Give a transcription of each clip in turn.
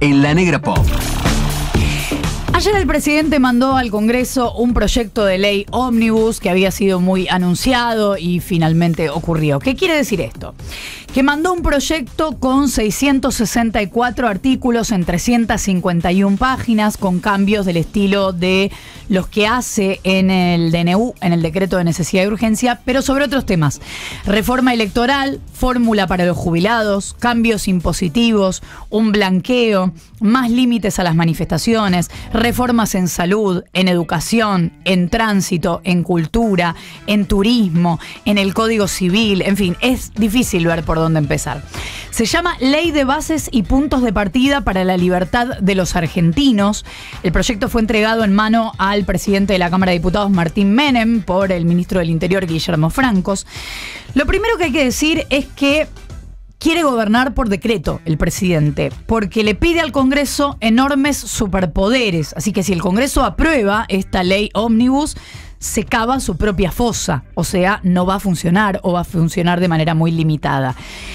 en la negra pop. Ayer el presidente mandó al Congreso un proyecto de ley ómnibus que había sido muy anunciado y finalmente ocurrió. ¿Qué quiere decir esto? Que mandó un proyecto con 664 artículos en 351 páginas con cambios del estilo de los que hace en el DNU, en el decreto de necesidad y urgencia, pero sobre otros temas. Reforma electoral, fórmula para los jubilados, cambios impositivos, un blanqueo, más límites a las manifestaciones, reformas en salud, en educación, en tránsito, en cultura, en turismo, en el Código Civil, en fin, es difícil ver por dónde empezar. Se llama Ley de Bases y Puntos de Partida para la Libertad de los Argentinos. El proyecto fue entregado en mano al presidente de la Cámara de Diputados, Martín Menem, por el ministro del Interior, Guillermo Francos. Lo primero que hay que decir es que quiere gobernar por decreto el presidente, porque le pide al Congreso enormes superpoderes. Así que si el Congreso aprueba esta ley ómnibus, se cava su propia fosa, o sea, no va a funcionar o va a funcionar de manera muy limitada.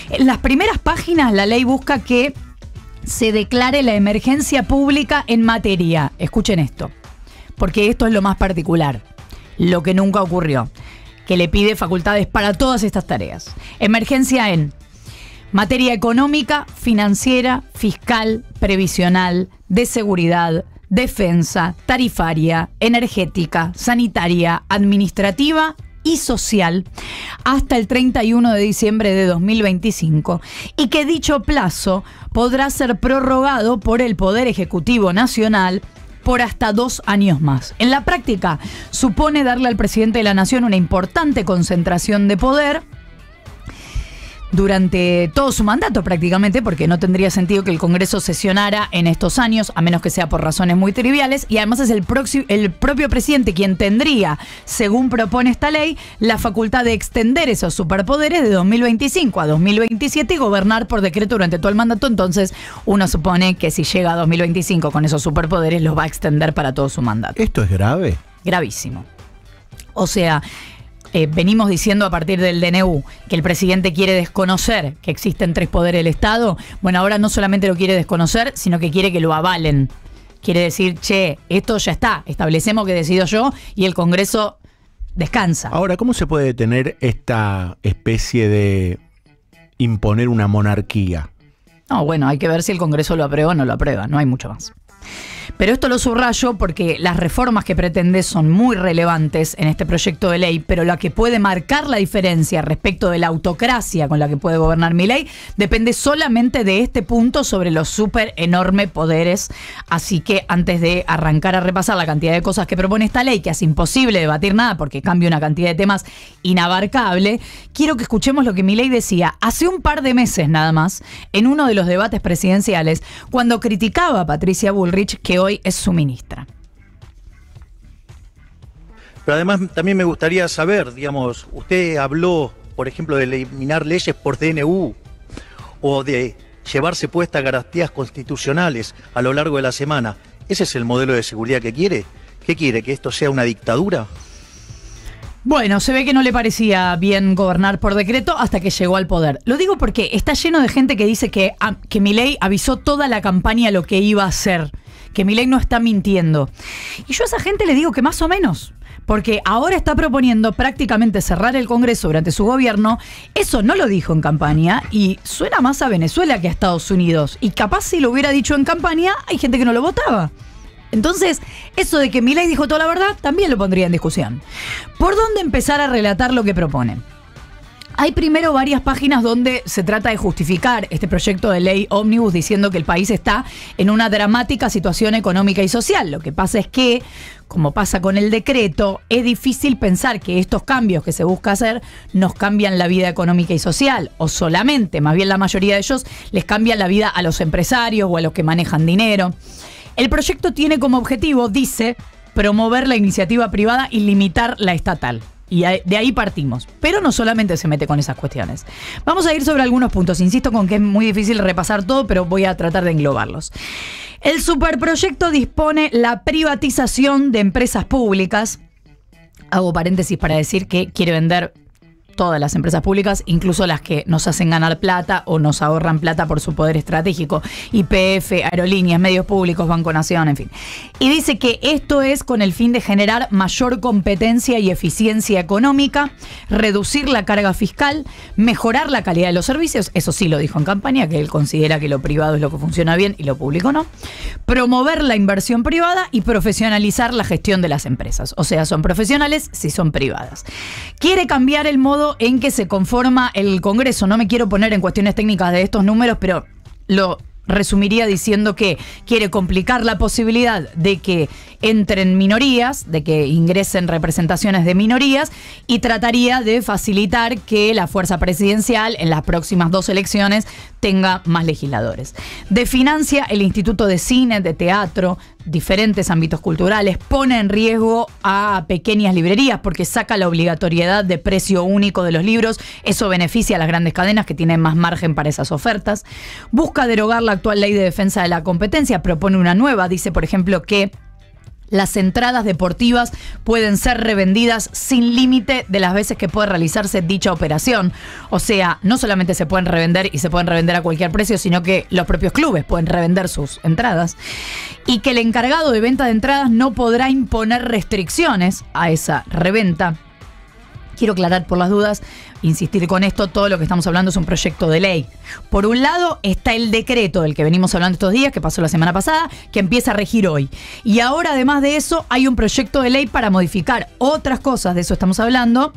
En las primeras páginas la ley busca que se declare la emergencia pública en materia, escuchen esto, porque esto es lo más particular, lo que nunca ocurrió, que le pide facultades para todas estas tareas. Emergencia en Materia económica, financiera, fiscal, previsional, de seguridad, defensa, tarifaria, energética, sanitaria, administrativa y social hasta el 31 de diciembre de 2025 y que dicho plazo podrá ser prorrogado por el Poder Ejecutivo Nacional por hasta dos años más. En la práctica, supone darle al presidente de la Nación una importante concentración de poder durante todo su mandato prácticamente, porque no tendría sentido que el Congreso sesionara en estos años, a menos que sea por razones muy triviales, y además es el, el propio presidente quien tendría, según propone esta ley, la facultad de extender esos superpoderes de 2025 a 2027 y gobernar por decreto durante todo el mandato, entonces uno supone que si llega a 2025 con esos superpoderes los va a extender para todo su mandato. ¿Esto es grave? Gravísimo. O sea, eh, venimos diciendo a partir del DNU que el presidente quiere desconocer que existen tres poderes del Estado, bueno, ahora no solamente lo quiere desconocer, sino que quiere que lo avalen. Quiere decir, che, esto ya está, establecemos que decido yo y el Congreso descansa. Ahora, ¿cómo se puede detener esta especie de imponer una monarquía? No, bueno, hay que ver si el Congreso lo aprueba o no lo aprueba, no hay mucho más. Pero esto lo subrayo porque las reformas que pretende son muy relevantes en este proyecto de ley, pero la que puede marcar la diferencia respecto de la autocracia con la que puede gobernar mi ley depende solamente de este punto sobre los súper enormes poderes. Así que antes de arrancar a repasar la cantidad de cosas que propone esta ley, que hace imposible debatir nada porque cambia una cantidad de temas inabarcable, quiero que escuchemos lo que mi ley decía hace un par de meses nada más en uno de los debates presidenciales cuando criticaba a Patricia Bullrich que hoy es su ministra. Pero además también me gustaría saber, digamos, usted habló, por ejemplo, de eliminar leyes por DNU o de llevarse puestas garantías constitucionales a lo largo de la semana. ¿Ese es el modelo de seguridad que quiere? ¿Qué quiere? ¿Que esto sea una dictadura? Bueno, se ve que no le parecía bien gobernar por decreto hasta que llegó al poder. Lo digo porque está lleno de gente que dice que, ah, que Milei avisó toda la campaña lo que iba a hacer que Milei no está mintiendo. Y yo a esa gente le digo que más o menos. Porque ahora está proponiendo prácticamente cerrar el Congreso durante su gobierno. Eso no lo dijo en campaña y suena más a Venezuela que a Estados Unidos. Y capaz si lo hubiera dicho en campaña, hay gente que no lo votaba. Entonces, eso de que Milei dijo toda la verdad, también lo pondría en discusión. ¿Por dónde empezar a relatar lo que propone? Hay primero varias páginas donde se trata de justificar este proyecto de ley ómnibus diciendo que el país está en una dramática situación económica y social. Lo que pasa es que, como pasa con el decreto, es difícil pensar que estos cambios que se busca hacer nos cambian la vida económica y social, o solamente, más bien la mayoría de ellos, les cambian la vida a los empresarios o a los que manejan dinero. El proyecto tiene como objetivo, dice, promover la iniciativa privada y limitar la estatal. Y de ahí partimos. Pero no solamente se mete con esas cuestiones. Vamos a ir sobre algunos puntos. Insisto con que es muy difícil repasar todo, pero voy a tratar de englobarlos. El superproyecto dispone la privatización de empresas públicas. Hago paréntesis para decir que quiere vender todas las empresas públicas, incluso las que nos hacen ganar plata o nos ahorran plata por su poder estratégico, IPF, aerolíneas, medios públicos, Banco Nación, en fin. Y dice que esto es con el fin de generar mayor competencia y eficiencia económica, reducir la carga fiscal, mejorar la calidad de los servicios, eso sí lo dijo en campaña, que él considera que lo privado es lo que funciona bien y lo público no, promover la inversión privada y profesionalizar la gestión de las empresas. O sea, son profesionales si son privadas. Quiere cambiar el modo en que se conforma el Congreso. No me quiero poner en cuestiones técnicas de estos números, pero lo resumiría diciendo que quiere complicar la posibilidad de que entren minorías, de que ingresen representaciones de minorías y trataría de facilitar que la fuerza presidencial en las próximas dos elecciones tenga más legisladores. Definancia el Instituto de Cine, de Teatro, diferentes ámbitos culturales, pone en riesgo a pequeñas librerías porque saca la obligatoriedad de precio único de los libros, eso beneficia a las grandes cadenas que tienen más margen para esas ofertas, busca derogar la actual ley de defensa de la competencia propone una nueva. Dice, por ejemplo, que las entradas deportivas pueden ser revendidas sin límite de las veces que puede realizarse dicha operación. O sea, no solamente se pueden revender y se pueden revender a cualquier precio, sino que los propios clubes pueden revender sus entradas. Y que el encargado de venta de entradas no podrá imponer restricciones a esa reventa. Quiero aclarar por las dudas, insistir con esto, todo lo que estamos hablando es un proyecto de ley. Por un lado está el decreto del que venimos hablando estos días, que pasó la semana pasada, que empieza a regir hoy. Y ahora, además de eso, hay un proyecto de ley para modificar otras cosas, de eso estamos hablando,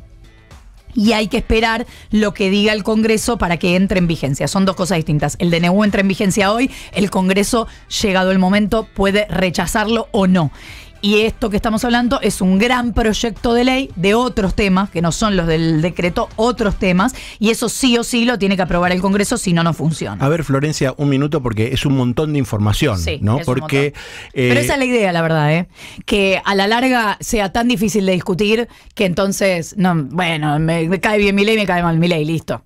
y hay que esperar lo que diga el Congreso para que entre en vigencia. Son dos cosas distintas. El DNU entra en vigencia hoy, el Congreso, llegado el momento, puede rechazarlo o no. Y esto que estamos hablando es un gran proyecto de ley de otros temas, que no son los del decreto, otros temas, y eso sí o sí lo tiene que aprobar el Congreso, si no, no funciona. A ver, Florencia, un minuto porque es un montón de información, sí, ¿no? porque, Pero esa es la eh, idea, la verdad, ¿eh? Que a la larga sea tan difícil de discutir que entonces, no, bueno, me, me cae bien mi ley, me cae mal mi ley, listo.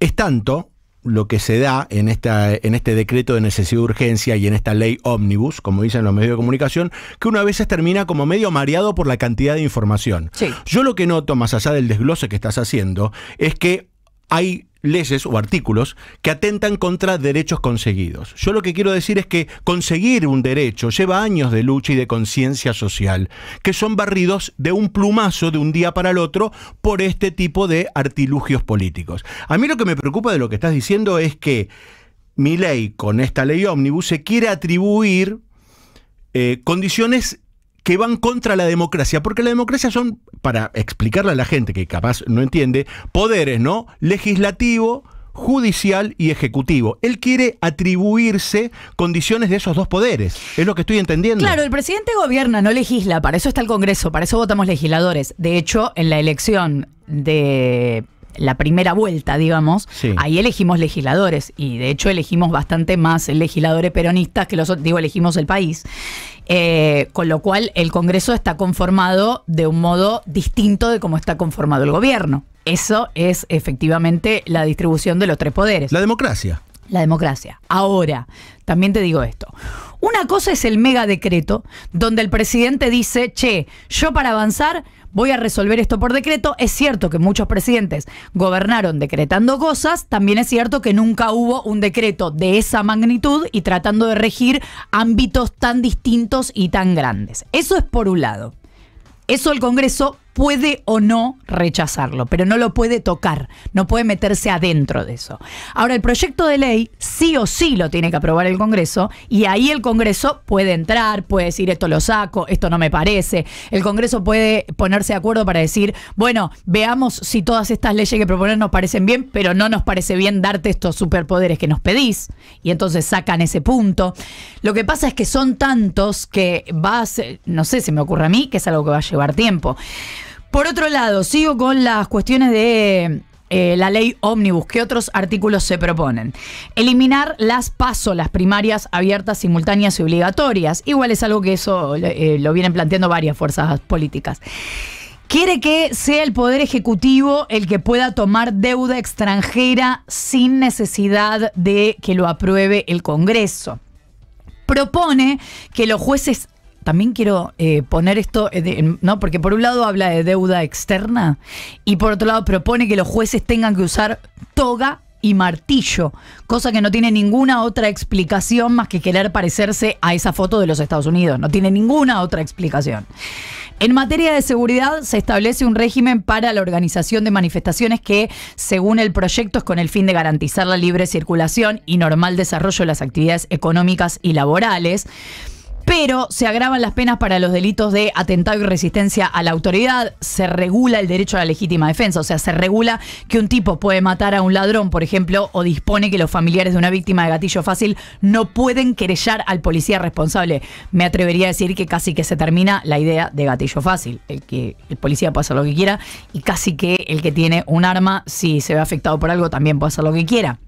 Es tanto lo que se da en, esta, en este decreto de necesidad de urgencia y en esta ley ómnibus, como dicen los medios de comunicación, que una vez termina como medio mareado por la cantidad de información. Yo lo que noto, más allá del desglose que estás haciendo, es que hay leyes o artículos que atentan contra derechos conseguidos. Yo lo que quiero decir es que conseguir un derecho lleva años de lucha y de conciencia social, que son barridos de un plumazo de un día para el otro por este tipo de artilugios políticos. A mí lo que me preocupa de lo que estás diciendo es que mi ley, con esta ley ómnibus, se quiere atribuir eh, condiciones que van contra la democracia, porque la democracia son, para explicarle a la gente que capaz no entiende, poderes, ¿no? Legislativo, judicial y ejecutivo. Él quiere atribuirse condiciones de esos dos poderes. Es lo que estoy entendiendo. Claro, el presidente gobierna, no legisla. Para eso está el Congreso, para eso votamos legisladores. De hecho, en la elección de la primera vuelta, digamos, ahí elegimos legisladores y de hecho elegimos bastante más legisladores peronistas que los digo, elegimos el país. Eh, con lo cual el Congreso está conformado de un modo distinto de cómo está conformado el gobierno. Eso es efectivamente la distribución de los tres poderes. La democracia. La democracia. Ahora, también te digo esto. Una cosa es el mega decreto, donde el presidente dice, che, yo para avanzar voy a resolver esto por decreto. Es cierto que muchos presidentes gobernaron decretando cosas, también es cierto que nunca hubo un decreto de esa magnitud y tratando de regir ámbitos tan distintos y tan grandes. Eso es por un lado. Eso el Congreso puede o no rechazarlo, pero no lo puede tocar, no puede meterse adentro de eso. Ahora, el proyecto de ley sí o sí lo tiene que aprobar el Congreso y ahí el Congreso puede entrar, puede decir esto lo saco, esto no me parece. El Congreso puede ponerse de acuerdo para decir, bueno, veamos si todas estas leyes que proponen nos parecen bien, pero no nos parece bien darte estos superpoderes que nos pedís. Y entonces sacan ese punto. Lo que pasa es que son tantos que vas, no sé, se me ocurre a mí, que es algo que va a llevar tiempo. Por otro lado, sigo con las cuestiones de eh, la ley ómnibus, ¿qué otros artículos se proponen? Eliminar las PASO, las primarias abiertas, simultáneas y obligatorias. Igual es algo que eso eh, lo vienen planteando varias fuerzas políticas. Quiere que sea el Poder Ejecutivo el que pueda tomar deuda extranjera sin necesidad de que lo apruebe el Congreso propone que los jueces también quiero eh, poner esto, eh, ¿no? Porque por un lado habla de deuda externa y por otro lado propone que los jueces tengan que usar toga y martillo, cosa que no tiene ninguna otra explicación más que querer parecerse a esa foto de los Estados Unidos, no tiene ninguna otra explicación. En materia de seguridad, se establece un régimen para la organización de manifestaciones que, según el proyecto, es con el fin de garantizar la libre circulación y normal desarrollo de las actividades económicas y laborales pero se agravan las penas para los delitos de atentado y resistencia a la autoridad, se regula el derecho a la legítima defensa, o sea, se regula que un tipo puede matar a un ladrón, por ejemplo, o dispone que los familiares de una víctima de gatillo fácil no pueden querellar al policía responsable. Me atrevería a decir que casi que se termina la idea de gatillo fácil, el que el policía puede hacer lo que quiera y casi que el que tiene un arma, si se ve afectado por algo, también puede hacer lo que quiera.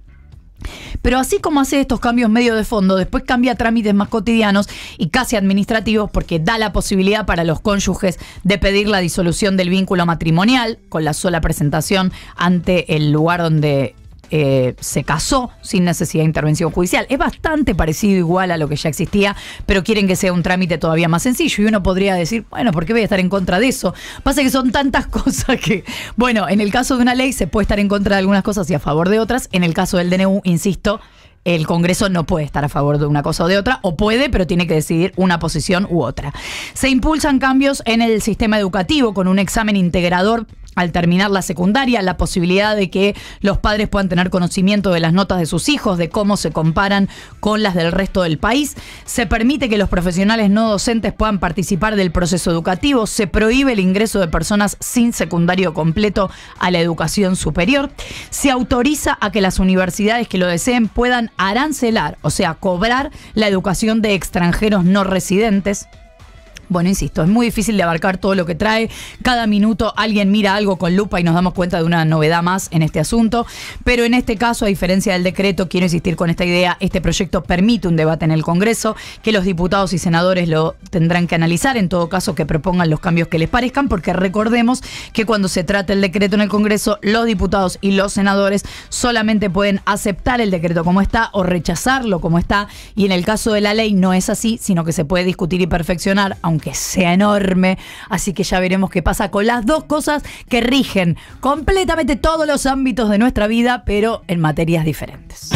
Pero así como hace estos cambios medio de fondo, después cambia trámites más cotidianos y casi administrativos porque da la posibilidad para los cónyuges de pedir la disolución del vínculo matrimonial con la sola presentación ante el lugar donde eh, se casó sin necesidad de intervención judicial. Es bastante parecido igual a lo que ya existía, pero quieren que sea un trámite todavía más sencillo. Y uno podría decir, bueno, ¿por qué voy a estar en contra de eso? Pasa que son tantas cosas que, bueno, en el caso de una ley se puede estar en contra de algunas cosas y a favor de otras. En el caso del DNU, insisto, el Congreso no puede estar a favor de una cosa o de otra, o puede, pero tiene que decidir una posición u otra. Se impulsan cambios en el sistema educativo con un examen integrador al terminar la secundaria, la posibilidad de que los padres puedan tener conocimiento de las notas de sus hijos, de cómo se comparan con las del resto del país. Se permite que los profesionales no docentes puedan participar del proceso educativo. Se prohíbe el ingreso de personas sin secundario completo a la educación superior. Se autoriza a que las universidades que lo deseen puedan arancelar, o sea, cobrar la educación de extranjeros no residentes. Bueno, insisto, es muy difícil de abarcar todo lo que trae. Cada minuto alguien mira algo con lupa y nos damos cuenta de una novedad más en este asunto. Pero en este caso, a diferencia del decreto, quiero insistir con esta idea, este proyecto permite un debate en el Congreso, que los diputados y senadores lo tendrán que analizar, en todo caso que propongan los cambios que les parezcan, porque recordemos que cuando se trata el decreto en el Congreso, los diputados y los senadores solamente pueden aceptar el decreto como está o rechazarlo como está. Y en el caso de la ley no es así, sino que se puede discutir y perfeccionar, aunque que sea enorme. Así que ya veremos qué pasa con las dos cosas que rigen completamente todos los ámbitos de nuestra vida, pero en materias diferentes.